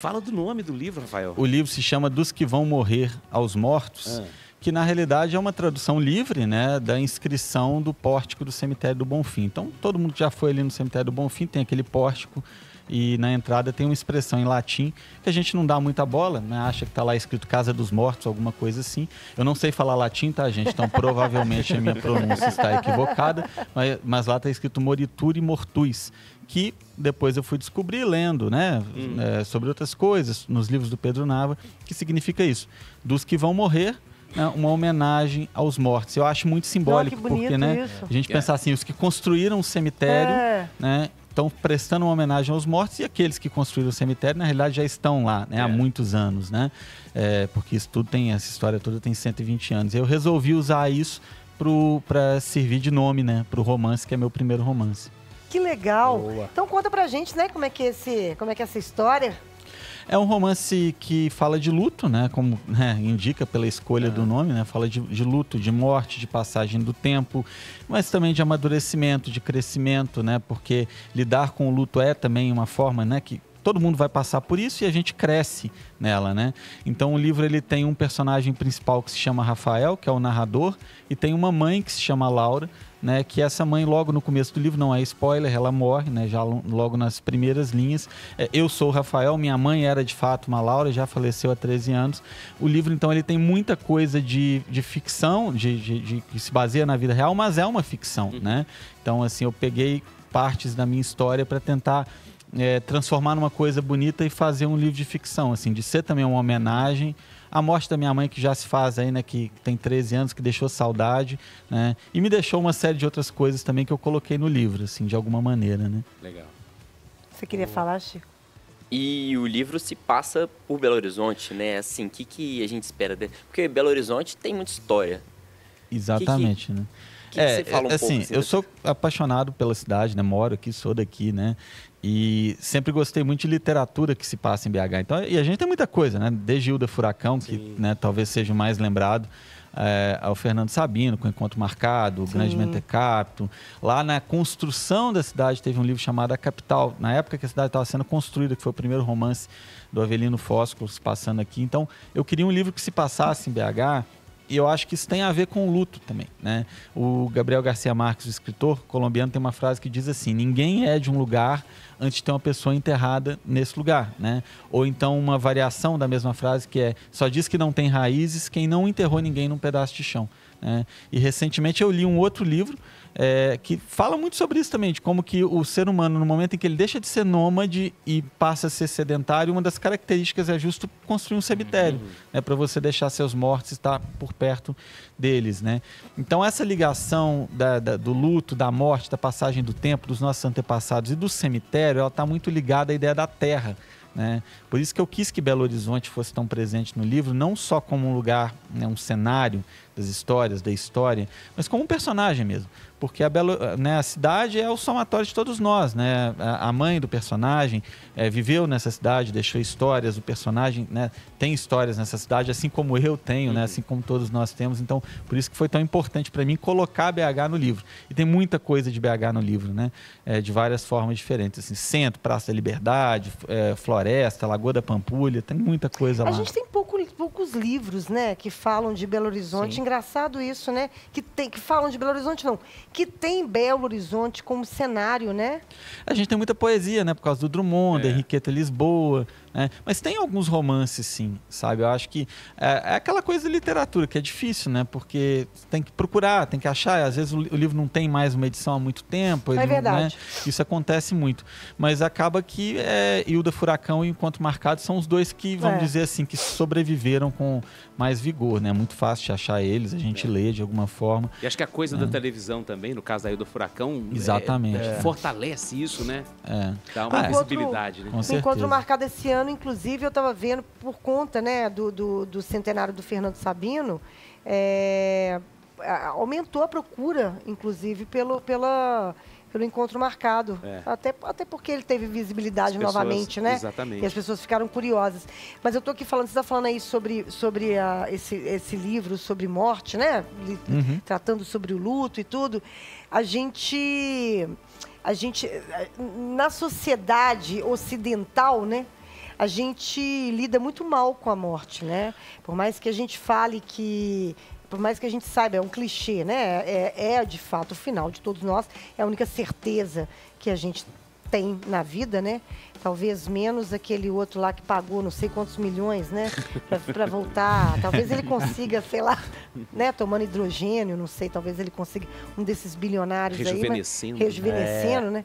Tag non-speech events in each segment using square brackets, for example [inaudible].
Fala do nome do livro, Rafael. O livro se chama Dos que vão morrer aos mortos, ah. que na realidade é uma tradução livre, né, da inscrição do pórtico do cemitério do Bonfim. Então, todo mundo que já foi ali no cemitério do Bonfim tem aquele pórtico e na entrada tem uma expressão em latim que a gente não dá muita bola, né? acha que está lá escrito Casa dos Mortos, alguma coisa assim. Eu não sei falar latim, tá, gente? Então provavelmente a minha pronúncia está equivocada, mas, mas lá está escrito Morituri Mortuis, que depois eu fui descobrir lendo, né, hum. é, sobre outras coisas nos livros do Pedro Nava, que significa isso, dos que vão morrer né, uma homenagem aos mortos. Eu acho muito simbólico, porque né, a gente é. pensar assim, os que construíram o cemitério, é. né, estão prestando uma homenagem aos mortos e aqueles que construíram o cemitério, na realidade, já estão lá né, é. há muitos anos, né? É, porque isso tudo tem, essa história toda tem 120 anos. Eu resolvi usar isso para servir de nome, né? Para o romance, que é meu primeiro romance. Que legal! Boa. Então conta pra gente, né, como é que, é esse, como é que é essa história. É um romance que fala de luto, né? Como né, indica pela escolha é. do nome, né? Fala de, de, luto, de morte, de passagem do tempo, mas também de amadurecimento, de crescimento, né? Porque lidar com o luto é também uma forma, né? Que todo mundo vai passar por isso e a gente cresce nela, né? Então o livro ele tem um personagem principal que se chama Rafael, que é o narrador, e tem uma mãe que se chama Laura, né, que essa mãe logo no começo do livro, não é spoiler, ela morre, né, já logo nas primeiras linhas. É, eu sou o Rafael, minha mãe era de fato uma Laura, já faleceu há 13 anos. O livro, então, ele tem muita coisa de, de ficção, de, de, de que se baseia na vida real, mas é uma ficção, uhum. né? Então, assim, eu peguei partes da minha história para tentar é, transformar numa coisa bonita e fazer um livro de ficção, assim, de ser também uma homenagem. A morte da minha mãe, que já se faz aí, né? Que tem 13 anos, que deixou saudade, né? E me deixou uma série de outras coisas também que eu coloquei no livro, assim, de alguma maneira, né? Legal. Você queria falar, Chico? E o livro se passa por Belo Horizonte, né? Assim, o que, que a gente espera dele? Porque Belo Horizonte tem muita história. Exatamente, que que... né? Que é, que fala um é, assim, pouco, assim eu sou apaixonado pela cidade, né? Moro aqui, sou daqui, né? E sempre gostei muito de literatura que se passa em BH. Então, e a gente tem muita coisa, né? Desde da Furacão, Sim. que né, talvez seja mais lembrado, é, ao Fernando Sabino, com o Encontro Marcado, o Grande Mentecapto. Lá na construção da cidade teve um livro chamado A Capital, na época que a cidade estava sendo construída, que foi o primeiro romance do Avelino Fósculos passando aqui. Então, eu queria um livro que se passasse em BH e eu acho que isso tem a ver com o luto também, né? O Gabriel Garcia Marques, o escritor colombiano, tem uma frase que diz assim: ninguém é de um lugar antes de ter uma pessoa enterrada nesse lugar, né? Ou então uma variação da mesma frase que é: só diz que não tem raízes quem não enterrou ninguém num pedaço de chão. Né? E recentemente eu li um outro livro é, que fala muito sobre isso também, de como que o ser humano, no momento em que ele deixa de ser nômade e passa a ser sedentário, uma das características é justo construir um cemitério, uhum. né, para você deixar seus mortos estar tá por perto deles. Né? Então, essa ligação da, da, do luto, da morte, da passagem do tempo, dos nossos antepassados e do cemitério, ela está muito ligada à ideia da terra. Né? Por isso que eu quis que Belo Horizonte fosse tão presente no livro, não só como um lugar, né, um cenário das histórias, da história, mas como um personagem mesmo. Porque a, Belo, né, a cidade é o somatório de todos nós, né? A, mãe do personagem é, viveu nessa cidade, deixou histórias, o personagem né, tem histórias nessa cidade, assim como eu tenho, né? Uhum. Assim como todos nós temos. Então, por isso que foi tão importante para mim colocar BH no livro. E tem muita coisa de BH no livro, né? É, de várias formas diferentes. Assim, centro, Praça da Liberdade, é, Floresta, Lagoa da Pampulha, tem muita coisa a lá. A gente tem pouco poucos livros, né, que falam de Belo Horizonte. Sim. Engraçado isso, né? Que, tem, que falam de Belo Horizonte, não. Que tem Belo Horizonte como cenário, né? A gente tem muita poesia, né? Por causa do Drummond, é. da Henriqueta Lisboa, é, mas tem alguns romances, sim, sabe? Eu acho que é, é, aquela coisa de literatura que é difícil, né? Porque tem que procurar, tem que achar. Às vezes o, o livro não tem mais uma edição há muito tempo. é né? verdade. né? Isso acontece muito. Mas acaba que é, Hilda Furacão e Enquanto Marcado são os dois que, vamos é. dizer assim, que sobreviveram com mais vigor, né? É muito fácil de achar eles, a gente é. lê de alguma forma. E acho que a coisa da é. televisão também, no caso da Hilda Furacão, é, exatamente fortalece isso, né? É. Dá uma ah, visibilidade. Né? O encontro marcado esse ano ano, inclusive, eu estava vendo, por conta né, do, do, do centenário do Fernando Sabino, é, aumentou a procura, inclusive, pelo, pela, pelo encontro marcado. É. Até, até porque ele teve visibilidade pessoas, novamente, né? Exatamente. E as pessoas ficaram curiosas. Mas eu estou aqui falando, você está falando aí sobre, sobre a, esse, esse livro sobre morte, né? Uhum. Tratando sobre o luto e tudo. A gente. A gente. Na sociedade ocidental, né? a gente lida muito mal com a morte, né? Por mais que a gente fale que por mais que a gente saiba, é um clichê, né? É, é, é, de fato o final de todos nós, é a única certeza que a gente tem na vida, né? Talvez menos aquele outro lá que pagou não sei quantos milhões, né? Para voltar. Talvez ele consiga, sei lá, né? Tomando hidrogênio, não sei. Talvez ele consiga um desses bilionários né? rejuvenescendo. aí. Né? rejuvenescendo. É. né?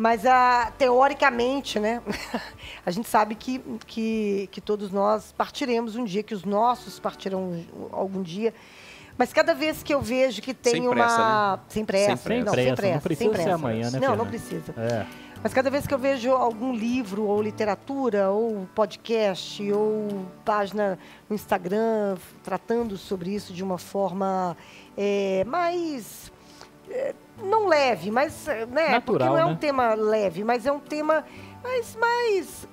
Mas a, ah, teoricamente, né, [laughs] a gente sabe que, que, que todos nós partiremos um dia, que os nossos partirão algum dia. Mas cada vez que eu vejo que tem sem uma. né? Sem pressa, sem pressa. Não, sem pressa. Não precisa sem pressa. ser amanhã, né? Não, não precisa. É. Mas cada vez que eu vejo algum livro, ou literatura, ou podcast, ou página no Instagram tratando sobre isso de uma forma é, mais não leve, mas eh, né, Natural, porque não é né? um tema leve, mas é um tema mais, mais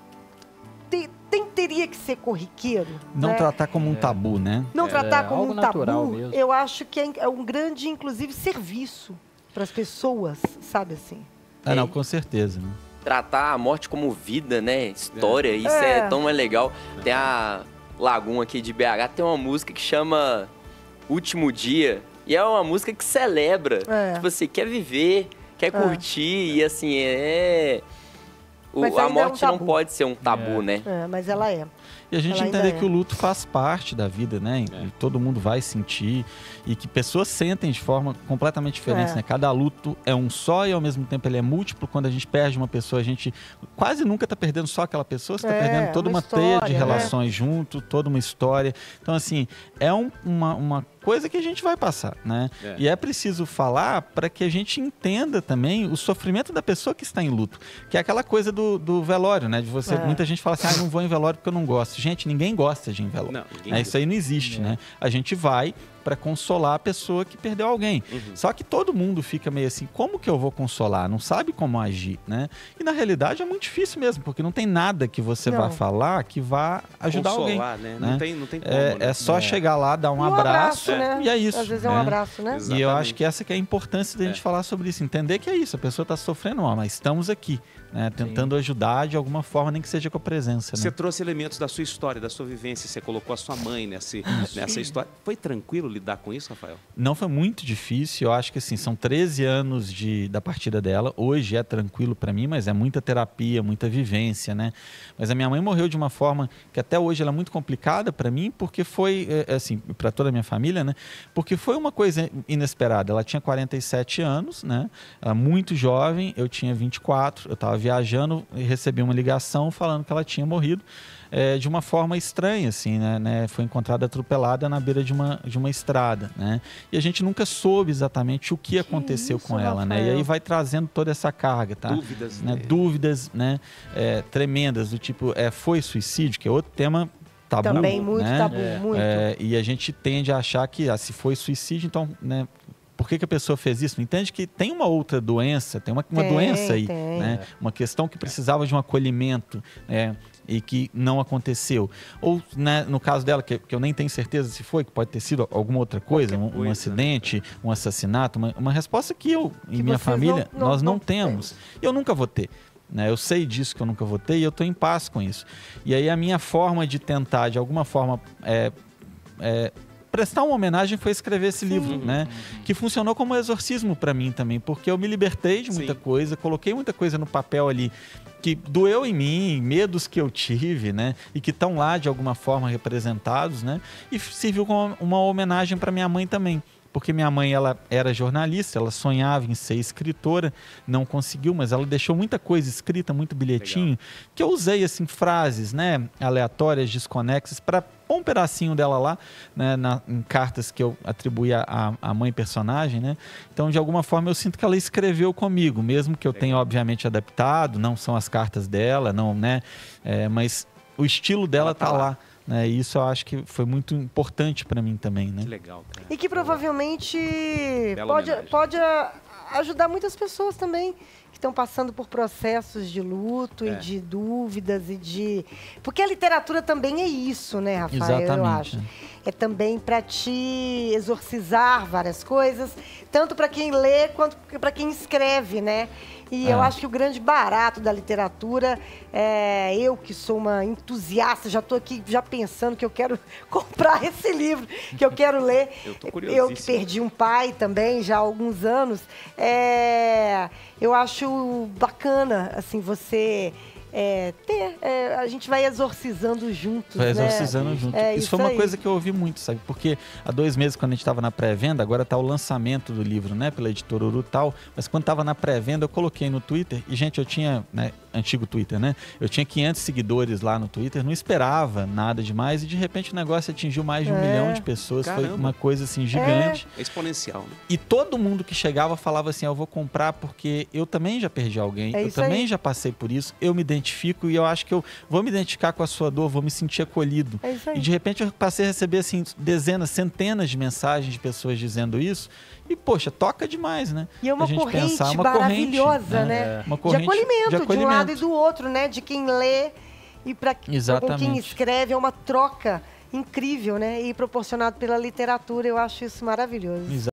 te, tem, teria que ser corriqueiro. Não né? tratar como um é. tabu, né? Não é, tratar como um tabu. Mesmo. Eu acho que é, é um grande, inclusive, serviço para as pessoas, sabe assim. Ah, não, é. com certeza. Né? Tratar a morte como vida, né? História, é. isso é. é tão legal. Tem a Laguna aqui de BH, tem uma música que chama Último Dia, e é uma música que celebra. É. Tipo assim, quer viver, quer é. curtir, e assim, é. O, a morte é um não pode ser um tabu, é. né? É, mas ela é. E a gente entender que o é. luto faz parte da vida, né? É. E todo mundo vai sentir e que pessoas sentem de forma completamente diferente, é. né? Cada luto é um só e ao mesmo tempo ele é múltiplo. Quando a gente perde uma pessoa, a gente quase nunca tá perdendo só aquela pessoa, você tá é, perdendo toda uma, uma história, teia de né? relações né? junto, toda uma história. Então, assim, é um, uma, uma coisa que a gente vai passar, né? É. E é preciso falar para que a gente entenda também o sofrimento da pessoa que está em luto, que é aquela coisa do, do velório, né? De você, é. muita gente fala assim, ah, não vou em velório porque eu não gosto. Gente, ninguém gosta de envelope. Não, ninguém... Isso aí não existe, não. né? A gente vai, para consolar a pessoa que perdeu alguém. Uhum. Só que todo mundo fica meio assim, como que eu vou consolar? Não sabe como agir, né? E na realidade é muito difícil mesmo, porque não tem nada que você não. vá falar que vá ajudar consolar, alguém. Né? Não, né? tem, não tem é, como. É, né? é só é. chegar lá, dar um, um abraço, abraço é. né? e é isso. Às vezes é um né? abraço, né? Exatamente. E eu acho que essa que é a importância a gente é. falar sobre isso, entender que é isso, a pessoa está sofrendo, mas estamos aqui, né? Tentando Sim. ajudar de alguma forma, nem que seja com a presença. Né? Você trouxe elementos da sua história, da sua vivência, você colocou a sua mãe nessa nessa história. Foi tranquilo lidar com isso, Rafael? Não foi muito difícil. Eu acho que assim, são 13 anos de, da partida dela. Hoje é tranquilo para mim, mas é muita terapia, muita vivência, né? Mas a minha mãe morreu de uma forma que até hoje ela é muito complicada para mim, porque foi, é, é, assim, para toda a minha família, né? Porque foi uma coisa inesperada. Ela tinha 47 anos, né? Ela muito jovem, eu tinha 24, eu estava viajando e recebi uma ligação falando que ela tinha morrido. É, de uma forma estranha, assim, né? né? Foi encontrada atropelada na beira de uma, de uma estrada estrada, né? E a gente nunca soube exatamente o que, que aconteceu isso, com ela, Rafael. né? E aí vai trazendo toda essa carga, tá? Dúvidas, né? Dele. Né? Dúvidas, né? É, tremendas do tipo, é, foi suicídio, que é outro tema tabu. Também muito né? tabu, é. muito. É, e a gente tende a achar que ah, se foi suicídio, então, né? por que, que a pessoa fez isso? Entende que tem uma outra doença, tem uma, uma tem, doença aí, tem. né? Uma questão que precisava de um acolhimento, né? E que não aconteceu. Ou, né, no caso dela, que, que, eu nem tenho certeza se foi, que pode ter sido alguma outra coisa, um, coisa um, acidente, né? um assassinato, uma, uma, resposta que eu e que minha família, não, não, nós não, não temos. E eu nunca vou ter. Né? Eu sei disso que eu nunca votei e eu estou em paz com isso. E aí a minha forma de tentar, de alguma forma, é, é, prestar uma homenagem foi escrever esse Sim. livro, uhum. né? Uhum. Que funcionou como um exorcismo para mim também, porque eu me libertei de muita Sim. coisa, coloquei muita coisa no papel ali que doeu em mim, medos que eu tive, né? E que estão lá de alguma forma representados, né? E serviu como uma homenagem para minha mãe também porque minha mãe ela era jornalista, ela sonhava em ser escritora, não conseguiu, mas ela deixou muita coisa escrita, muito bilhetinho, Legal. que eu usei assim frases, né, aleatórias, desconexas para um pedacinho dela lá, né, na, em cartas que eu atribuí à mãe personagem, né? Então, de alguma forma, eu sinto que ela escreveu comigo, mesmo que eu tenha, obviamente, adaptado, não são as cartas dela, não, né? É, mas o estilo dela tá, tá lá. lá é isso eu acho que foi muito importante para mim também. Né? Que legal. Cara. E que provavelmente pode, pode ajudar muitas pessoas também que estão passando por processos de luto é. e de dúvidas e de. Porque a literatura também é isso, né, Rafael? Exatamente. Eu acho. É também para te exorcizar várias coisas, tanto para quem lê quanto para quem escreve, né? E ah. eu acho que o grande barato da literatura é eu que sou uma entusiasta, já estou aqui já pensando que eu quero [laughs] comprar esse livro, que eu quero ler. [laughs] eu Eu que perdi um pai também já há alguns anos. É, eu acho bacana assim você é, ter. É, a gente vai exorcizando juntos. Vai né? exorcizando né? junto. É, isso, isso, foi uma aí. coisa que eu ouvi muito, sabe? Porque há dois meses, quando a gente estava na pré-venda, agora tá o lançamento do livro, né? Pela editora Urutau. Mas quando estava na pré-venda, eu coloquei no Twitter e, gente, eu tinha. Né, antigo Twitter, né? Eu tinha 500 seguidores lá no Twitter, não esperava nada demais e de repente o negócio atingiu mais de um é, milhão de pessoas. Caramba. Foi uma coisa assim gigante. É. é. Exponencial. Né? E todo mundo que chegava falava assim: ah, eu vou comprar porque eu também já perdi alguém, é eu também aí. já passei por isso, eu me identifico e eu acho que eu vou me identificar com a sua dor, vou me sentir acolhido. É isso aí. E de repente eu passei a receber assim dezenas, centenas de mensagens de pessoas dizendo isso. E, poxa, toca demais, né? E é uma corrente pensar, uma maravilhosa, corrente, né? né? É. Uma corrente de acolhimento, de, acolhimento, de um lado lado e do outro, né? De quem lê e para quem escreve, é uma troca incrível, né? E proporcionado pela literatura, eu acho isso maravilhoso. Exatamente.